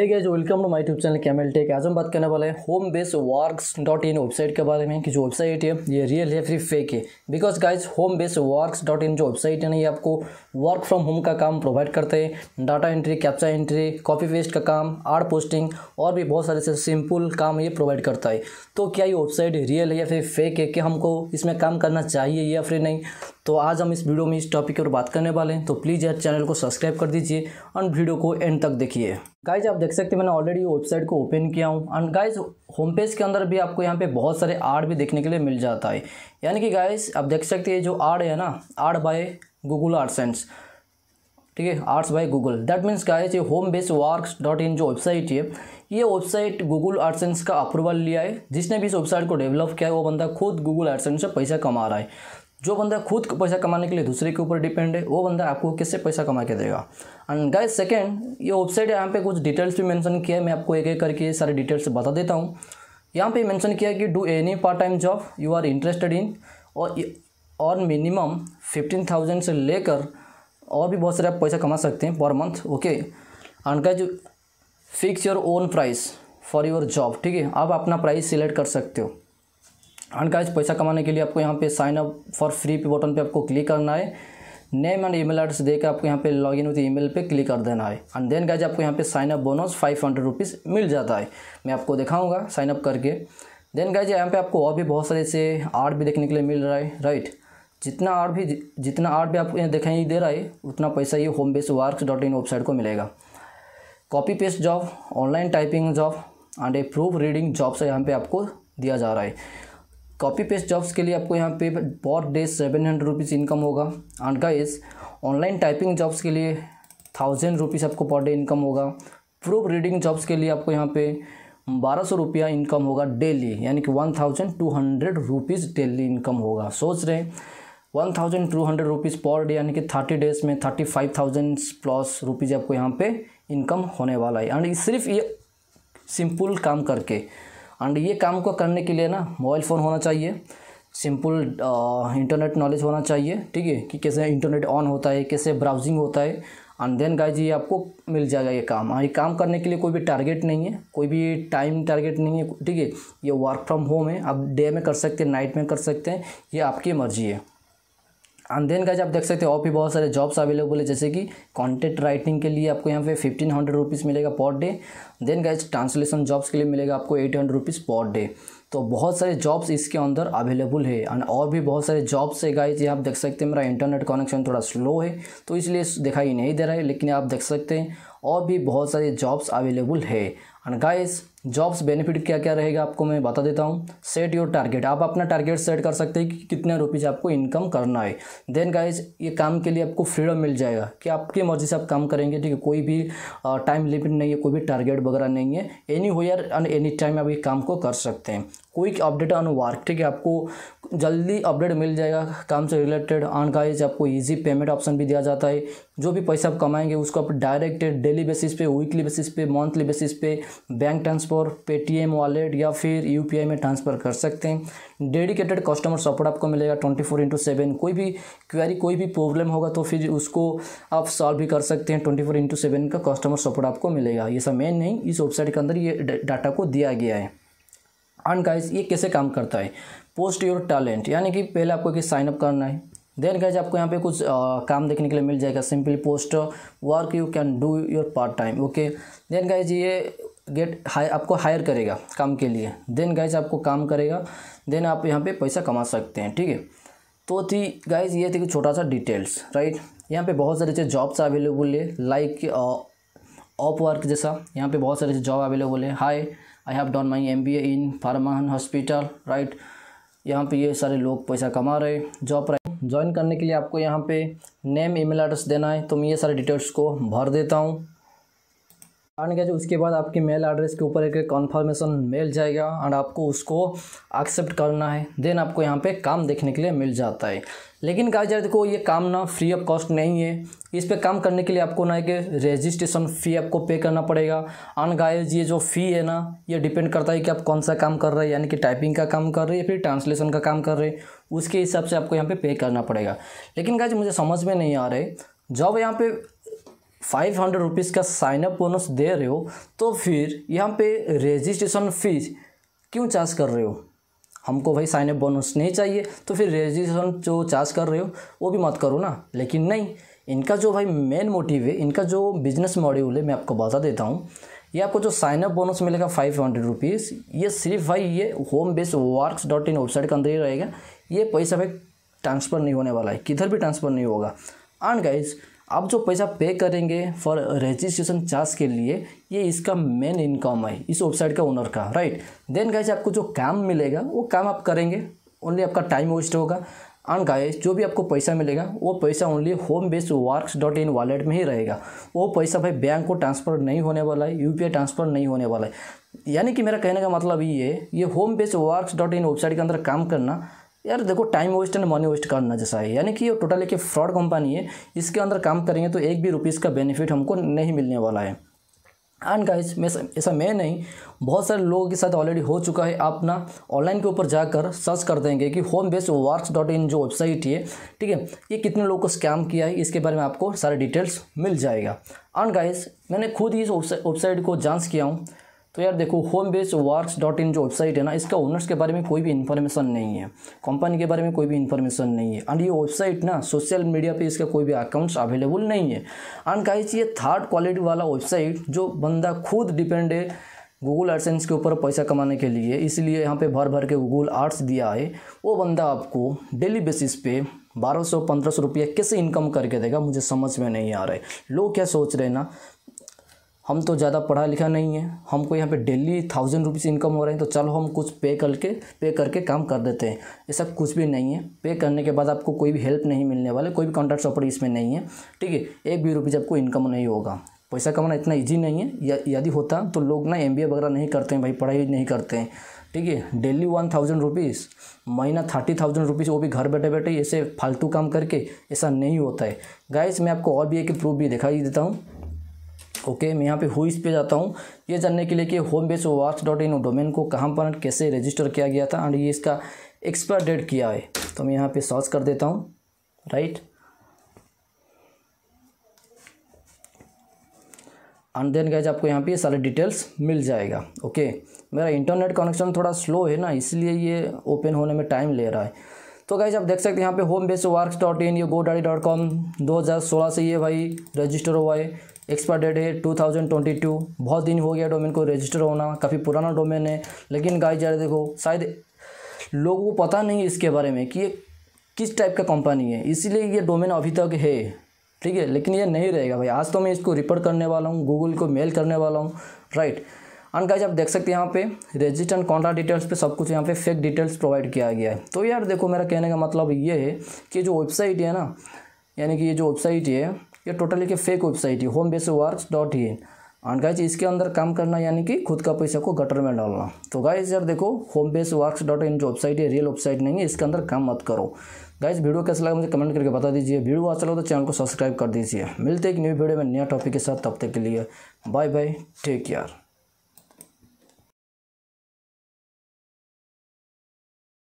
ठीक है जो welcome to my YouTube channel camel tech आज हम बात करने वाले हैं home base works dot in website के बारे में कि जो वेबसाइट है ये रियल है फ्री फेक है because guys home base works dot in जो वेबसाइट है ना ये आपको वर्क फ्रॉम होम का काम प्रोवाइड करते हैं data entry captcha entry copy paste का काम आर्ट पोस्टिंग और भी बहुत सारे से सिंपल काम ये प्रोवाइड करता है तो क्या ये वेबसाइट रियल है या फिर फेक है कि हमको इसमें काम करना चाहिए या फिर नहीं तो आज हम इस वीडियो में इस टॉपिक पर बात करने वाले हैं तो प्लीज़ यार चैनल को सब्सक्राइब कर दीजिए और वीडियो को एंड तक देखिए गाइज आप देख सकते हैं मैंने ऑलरेडी वेबसाइट को ओपन किया हूँ एंड गाइज होम पेज के अंदर भी आपको यहाँ पे बहुत सारे आर्ट भी देखने के लिए मिल जाता है यानी कि गाइज आप देख सकते हैं जो आर्ट है ना आर्ट बाय गूगल आर्टसेंस ठीक है ads by Google that means guys ये home base work dot in जो वेबसाइट है ये वेबसाइट गूगल आर्टसेंस का अप्रूवल लिया है जिसने भी इस वेबसाइट को डेवलप किया है वो बंदा खुद गूगल आर्टसेंस से पैसा कमा रहा है जो बंदा खुद पैसा कमाने के लिए दूसरे के ऊपर डिपेंड है वो बंदा आपको कैसे पैसा कमा के देगा एंड गाइस सेकंड ये वेबसाइट यहाँ पे कुछ डिटेल्स भी मेंशन किया है मैं आपको एक एक करके सारे डिटेल्स बता देता हूँ यहाँ पे मेंशन किया कि do any part time job you are interested in और और मिनिमम फिफ्टीन थाउजेंड से लेकर और भी बहुत सारे आप पैसा कमा सकते हैं पर month okay and guys fix your own price for your job ठीक है आप अपना प्राइस सिलेक्ट कर सकते हो एंड गाइज पैसा कमाने के लिए आपको यहाँ पे साइन अप फॉर फ्री पे बटन पे आपको क्लिक करना है नेम एंड ईमेल एड्रेस देकर आपको यहाँ पे लॉग इन विथ मेल पे क्लिक कर देना है एंड देन गाइज आपको यहाँ पे sign up bonus five hundred rupees मिल जाता है मैं आपको दिखाऊंगा साइन अप करके देन गाइज यहाँ पे आपको और भी बहुत सारे से आर्ट भी देखने के लिए मिल रहा है राइट जितना आर्ट भी जितना आर्ट भी आपको यहाँ दिखाई दे रहा है उतना पैसा ये home base work dot in website को मिलेगा copy paste job online typing job and a proofreading job से यहाँ पे आपको दिया जा रहा है कॉपी पेस्ट जॉब्स के लिए आपको यहाँ पे per day seven hundred rupees income होगा and guys online typing jobs के लिए थाउजेंड रुपीज़ आपको पर डे इनकम होगा प्रूफ रीडिंग जॉब्स के लिए आपको यहाँ पे बारह सौ रुपया इनकम होगा डेली यानी कि one thousand two hundred rupees daily income होगा सोच रहे one thousand two hundred rupees per day यानी कि थर्टी डेज में thirty five thousand plus rupees आपको यहाँ पे इनकम होने वाला है एंड सिर्फ ये सिंपल काम करके एंड ये काम को करने के लिए ना मोबाइल फ़ोन होना चाहिए सिंपल इंटरनेट नॉलेज होना चाहिए ठीक है कि कैसे इंटरनेट ऑन होता है कैसे ब्राउजिंग होता है एंड देन गाइज ये आपको मिल जाएगा ये काम हाँ, ये काम करने के लिए कोई भी टारगेट नहीं है कोई भी टाइम टारगेट नहीं है ठीक है ये वर्क फ्रॉम होम है आप डे में कर सकते हैं नाइट में कर सकते हैं ये आपकी मर्जी है एंड देन का आप देख सकते हो और भी बहुत सारे जॉब्स अवेलेबल है जैसे कि कंटेंट राइटिंग के लिए आपको यहाँ पे फिफ्टीन हंड्रेड रुपीज़ मिलेगा पर डे देन का ट्रांसलेशन जॉब्स के लिए मिलेगा आपको eight hundred rupees per day तो बहुत सारे जॉब्स इसके अंदर अवेलेबल है एंड और भी बहुत सारे जॉब्स है गाइज ये आप देख सकते हैं मेरा इंटरनेट कनेक्शन थोड़ा स्लो है तो इसलिए दिखाई नहीं दे रहा है लेकिन आप देख सकते हैं और भी बहुत सारे जॉब्स अवेलेबल है एंड गाइस जॉब्स बेनिफिट क्या क्या रहेगा आपको मैं बता देता हूँ सेट योर टारगेट आप अपना टारगेट सेट कर सकते हैं कि कितने रुपीज़ आपको इनकम करना है देन गाइस ये काम के लिए आपको फ्रीडम मिल जाएगा कि आपकी मर्ज़ी से आप काम करेंगे ठीक है कोई भी टाइम लिमिट नहीं है कोई भी टारगेट वगैरह नहीं है anywhere and any time आप ये काम को कर सकते हैं क्विक अपडेट ऑन वर्क ठीक है आपको जल्दी अपडेट मिल जाएगा काम से रिलेटेड ऑन गाइज आपको इजी पेमेंट ऑप्शन भी दिया जाता है जो भी पैसा आप कमाएंगे उसको आप डायरेक्ट डेली बेसिस पे वीकली बेसिस पे मंथली बेसिस पे बैंक ट्रांसफ़र पेटीएम वॉलेट या फिर यूपीआई में ट्रांसफ़र कर सकते हैं डेडिकेटेड कस्टमर सपोर्ट आपको मिलेगा ट्वेंटी फोर इंटू सेवन कोई भी क्वेरी कोई भी प्रॉब्लम होगा तो फिर उसको आप सॉल्व भी कर सकते हैं ट्वेंटी फोर इंटू सेवन का कस्टमर सपोर्ट आपको मिलेगा ये सब मेन नहीं इस वेबसाइट के अंदर ये डाटा को दिया गया है एंड गाइज ये कैसे काम करता है पोस्ट योर टैलेंट यानी कि पहले आपको कि साइन अप करना है देन गाइज आपको यहाँ पे कुछ आ, काम देखने के लिए मिल जाएगा simply post work you can do your part time okay then guys ये गेट हाई आपको हायर करेगा काम के लिए देन गाइज आपको काम करेगा देन आप यहाँ पे पैसा कमा सकते हैं ठीक है तो थी गाइज ये थी छोटा सा डिटेल्स राइट यहाँ पे बहुत सारे जॉब्स अवेलेबल है लाइक ऑप वर्क जैसा यहाँ पे बहुत सारे जॉब अवेलेबल है hi I have done my M B A in फार्मान हॉस्पिटल राइट यहाँ पे ये सारे लोग पैसा कमा रहे जॉब ज्वाइन करने के लिए आपको यहाँ पे नेम ईमेल एड्रेस देना है तो मैं ये सारे डिटेल्स को भर देता हूँ एंड गया उसके बाद आपके मेल एड्रेस के ऊपर एक कॉन्फर्मेशन मेल जाएगा एंड आपको उसको एक्सेप्ट करना है देन आपको यहाँ पे काम देखने के लिए मिल जाता है लेकिन कहा जाए देखो ये काम ना फ्री ऑफ कॉस्ट नहीं है इस पर काम करने के लिए आपको ना एक रजिस्ट्रेशन फ़ी आपको पे करना पड़ेगा अन गाइज ये जो फ़ी है ना ये डिपेंड करता है कि आप कौन सा काम कर रहे हैं यानी कि टाइपिंग का काम कर रहे हैं या फिर ट्रांसलेशन का काम कर रहे हैं उसके हिसाब से आपको यहाँ पे पे करना पड़ेगा लेकिन कहा मुझे समझ में नहीं आ रहे जब यहाँ पे फाइव हंड्रेड रुपीज़ का साइनअप बोनस दे रहे हो तो फिर यहाँ पे रजिस्ट्रेशन फ़ीस क्यों चार्ज कर रहे हो हमको भाई साइनअप बोनस नहीं चाहिए तो फिर रजिस्ट्रेशन जो चार्ज कर रहे हो वो भी मत करो ना लेकिन नहीं इनका जो भाई मेन मोटिव है इनका जो बिजनेस मॉड्यूल है मैं आपको बता देता हूँ ये आपको जो साइनअप बोनस मिलेगा फाइव हंड्रेड रुपीज़ ये सिर्फ भाई ये home base work dot in website के अंदर ही रहेगा ये पैसा भाई ट्रांसफ़र नहीं होने वाला है किधर भी ट्रांसफ़र नहीं होगा एंड गाइज़ आप जो पैसा पे करेंगे फॉर रजिस्ट्रेशन चार्ज के लिए ये इसका मेन इनकम है इस वेबसाइट का ओनर का राइट देन गाइज आपको जो काम मिलेगा वो काम आप करेंगे ओनली आपका टाइम वेस्ट होगा एंड गाइस जो भी आपको पैसा मिलेगा वो पैसा only home based works dot in wallet में ही रहेगा वो पैसा भाई बैंक को ट्रांसफ़र नहीं होने वाला है यू ट्रांसफ़र नहीं होने वाला है यानी कि मेरा कहने का मतलब ये है ये home based works dot in website के अंदर काम करना यार देखो time waste and money waste करना जैसा है यानी कि ये टोटल एक फ्रॉड कंपनी है इसके अंदर काम करेंगे तो एक भी रुपीज़ का बेनिफिट हमको नहीं मिलने वाला है एंड गाइज मैं ऐसा मैं नहीं बहुत सारे लोगों के साथ ऑलरेडी हो चुका है आप ना ऑनलाइन के ऊपर जाकर सर्च कर देंगे कि home base works dot in जो वेबसाइट है ठीक है ये कितने लोगों को स्कैम किया है इसके बारे में आपको सारे डिटेल्स मिल जाएगा एंड गाइज मैंने खुद ही इस वेबसाइट को जांच किया हूँ तो यार देखो home base work dot in जो वेबसाइट है ना इसका ओनर्स के बारे में कोई भी इन्फॉर्मेशन नहीं है कंपनी के बारे में कोई भी इन्फॉर्मेशन नहीं है एंड ये वेबसाइट ना सोशल मीडिया पे इसका कोई भी अकाउंट्स अवेलेबल नहीं है एंड कहा ये थर्ड क्वालिटी वाला वेबसाइट जो बंदा खुद डिपेंड है गूगल एडसेंस के ऊपर पैसा कमाने के लिए इसलिए यहाँ पे भर भर के गूगल आर्ट्स दिया है वो बंदा आपको डेली बेसिस पे बारह सौ पंद्रह सौ रुपया कैसे इनकम करके देगा मुझे समझ में नहीं आ रहा है लोग क्या सोच रहे हैं ना हम तो ज़्यादा पढ़ा लिखा नहीं है हमको यहाँ पे डेली थाउजेंड रुपीज़ इनकम हो रहे हैं तो चलो हम कुछ पे करके पे करके काम कर देते हैं ऐसा कुछ भी नहीं है पे करने के बाद आपको कोई भी हेल्प नहीं मिलने वाला कोई भी कॉन्ट्रैक्ट सॉपर्टी इसमें नहीं है ठीक है एक भी रुपीज़ आपको इनकम नहीं होगा पैसा कमाना इतना ईजी नहीं है यदि होता तो लोग ना एम वगैरह नहीं करते हैं भाई पढ़ाई नहीं करते हैं ठीक है डेली वन थाउजेंड रुपीज़ महीना थर्टी थाउजेंड रुपीज़ वो भी घर बैठे बैठे ऐसे फालतू काम करके ऐसा नहीं होता है गाइस मैं आपको और भी एक प्रूफ भी दिखाई देता हूँ ओके okay, मैं यहाँ पे हुइस पे जाता हूँ ये जानने के लिए कि होम बेस वॉच डॉट इन डोमेन को कहाँ पर कैसे रजिस्टर किया गया था एंड ये इसका एक्सपायर डेट किया है तो मैं यहाँ पे सर्च कर देता हूँ राइट एंड देन गैज आपको यहाँ पे सारे डिटेल्स मिल जाएगा ओके okay, मेरा इंटरनेट कनेक्शन थोड़ा स्लो है ना इसलिए ये ओपन होने में टाइम ले रहा है तो गाइज आप देख सकते हैं यहाँ पे home base work dot in ये गो डाडी डॉट कॉम दो हज़ार सोलह से ये भाई रजिस्टर हुआ है एक्सपायर डेट है 2022 बहुत दिन हो गया डोमेन को रजिस्टर होना काफ़ी पुराना डोमेन है लेकिन गाइस यार देखो शायद लोगों को पता नहीं है इसके बारे में कि ये किस टाइप का कंपनी है इसीलिए ये डोमेन अभी तक है ठीक है लेकिन ये नहीं रहेगा भाई आज तो मैं इसको रिपोर्ट करने वाला हूँ गूगल को मेल करने वाला हूँ राइट एंड गाइज आप देख सकते हैं यहाँ पे रजिस्टर कॉन्ट्रैक्ट डिटेल्स पे सब कुछ यहाँ पे फेक डिटेल्स प्रोवाइड किया गया है तो यार देखो मेरा कहने का मतलब ये है कि जो वेबसाइट है ना यानी कि ये जो वेबसाइट है ये टोटली के फेक वेबसाइट है home base work dot in and guys इसके अंदर काम करना यानी कि खुद का पैसा को गटर में डालना तो गाइज यार देखो home base work dot in जो वेबसाइट है रियल वेबसाइट नहीं है इसके अंदर काम मत करो गाइज वीडियो कैसा लगा मुझे कमेंट करके बता दीजिए वीडियो अच्छा लगा तो चैनल को सब्सक्राइब कर दीजिए मिलते एक न्यू वीडियो में नया टॉपिक के साथ तब तक के लिए बाय बाय टेक केयर